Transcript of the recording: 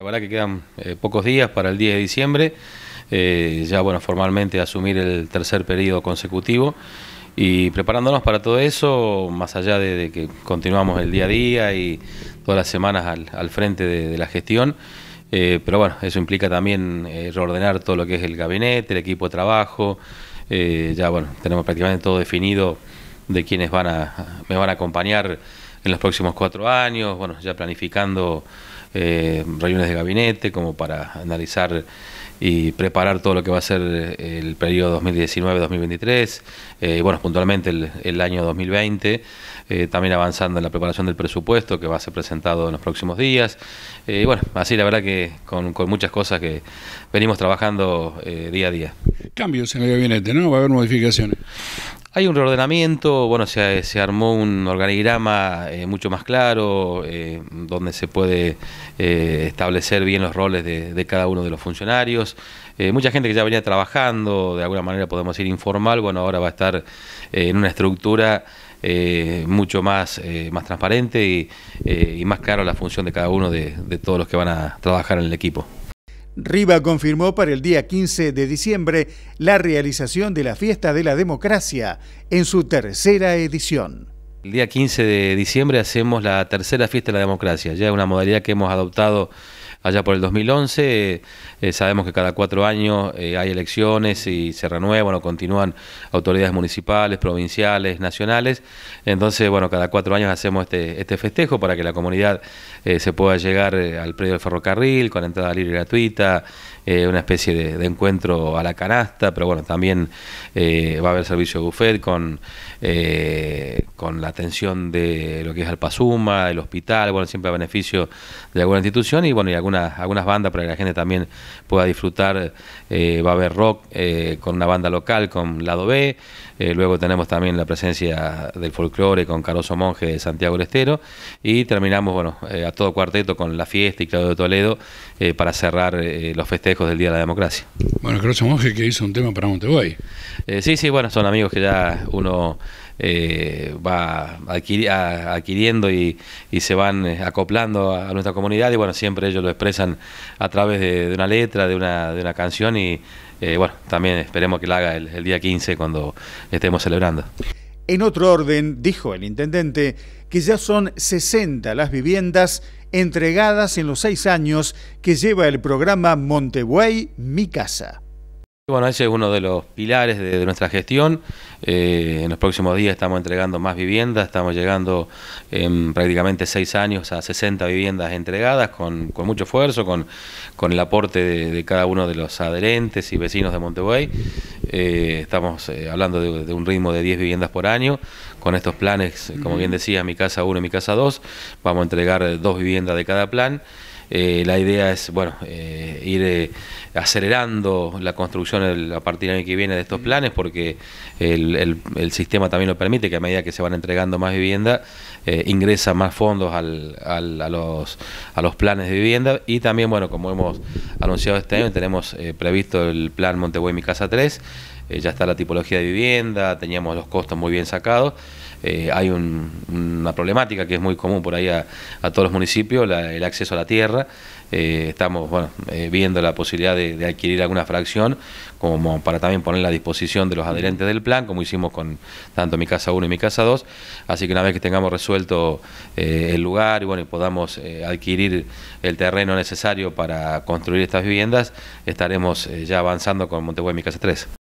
La que quedan eh, pocos días para el 10 de diciembre, eh, ya bueno, formalmente asumir el tercer periodo consecutivo y preparándonos para todo eso, más allá de, que continuamos el día a día y todas las semanas al, frente de, la gestión, eh, pero bueno, eso implica también reordenar todo lo que es el gabinete, el equipo de trabajo, ya bueno, tenemos prácticamente todo definido de quienes van a, me van a acompañar en los próximos cuatro años, bueno, ya planificando eh, reuniones de gabinete como para analizar y preparar todo lo que va a ser eh, el periodo 2019-2023, eh, bueno, puntualmente el, año 2020, eh, también avanzando en la preparación del presupuesto que va a ser presentado en los próximos días. Eh, bueno, así la verdad que con muchas cosas que venimos trabajando día a día. Cambios en el gabinete, ¿no? Va a haber modificaciones. Hay un reordenamiento, bueno, se, armó un organigrama eh, mucho más claro, eh, donde se puede eh, establecer bien los roles de, cada uno de los funcionarios. mucha gente que ya venía trabajando, de alguna manera podemos decir informal, bueno, ahora va a estar en una estructura mucho más, más transparente y, más claro la función de cada uno de todos los que van a trabajar en el equipo. Riva confirmó para el día 15 de diciembre la realización de la Fiesta de la Democracia en su tercera edición. El día 15 de diciembre hacemos la tercera Fiesta de la Democracia, ya es una modalidad que hemos adoptado allá por el 2011. Eh, sabemos que cada cuatro años eh, hay elecciones y se renuevan o continúan autoridades municipales, provinciales, nacionales. Entonces, bueno, cada cuatro años hacemos este, este festejo para que la comunidad eh, se pueda llegar al predio del ferrocarril con entrada libre y gratuita, una especie de, encuentro a la canasta, pero bueno, también va a haber servicio de bufet con, con la atención de lo que es Alpazuma, el hospital, bueno, siempre a beneficio de alguna institución y bueno, y algunas, bandas para que la gente también pueda disfrutar. Eh, va a haber rock eh, con una banda local, con Lado B. Eh, luego tenemos también la presencia del folclore con Caroso Monje de Santiago del Estero. Y terminamos, bueno, a todo cuarteto con La Fiesta y Claudio de Toledo para cerrar los festejos del Día de la Democracia. Bueno, Caroso Monge que hizo un tema para Montevideo. sí, sí, bueno, son amigos que ya uno... va adquiriendo y, se van acoplando a, nuestra comunidad y bueno, siempre ellos lo, expresan a través de, una letra, de una, de una canción y eh, bueno, también esperemos que la haga el, día 15 cuando estemos celebrando. En otro orden, dijo el intendente que ya son 60 las viviendas entregadas en los seis años que lleva el programa Montebuey Mi Casa. Bueno, ese es uno de los pilares de, nuestra gestión. Eh, en los próximos días estamos entregando más viviendas, estamos llegando en prácticamente seis años a 60 viviendas entregadas con, mucho esfuerzo, con, el aporte de, cada uno de los adherentes y vecinos de monteguay eh, estamos eh, hablando de, de, un ritmo de 10 viviendas por año. Con estos planes, como bien decía, mi casa 1 y mi casa 2, vamos a entregar dos viviendas de cada plan. Eh, la idea es, bueno, eh, ir eh, acelerando la construcción a partir del año que viene de estos planes, porque el, sistema también lo permite, que a medida que se van entregando más vivienda, ingresan más fondos al, a, los, a los planes de vivienda. Y también, bueno, como hemos anunciado este año, tenemos previsto el plan Montevideo Mi Casa 3, eh, ya está la tipología de vivienda, teníamos los costos muy bien sacados. Eh, hay una problemática que es muy común por ahí a, todos los municipios, el acceso a la tierra. Eh, estamos viendo la posibilidad de, adquirir alguna fracción como para también ponerla a disposición de los adherentes del plan, como hicimos con tanto Mi Casa 1 y Mi Casa 2. Así que una vez que tengamos resuelto el lugar y bueno, y podamos adquirir el terreno necesario para construir estas viviendas, estaremos ya avanzando con Montevideo Mi Casa 3.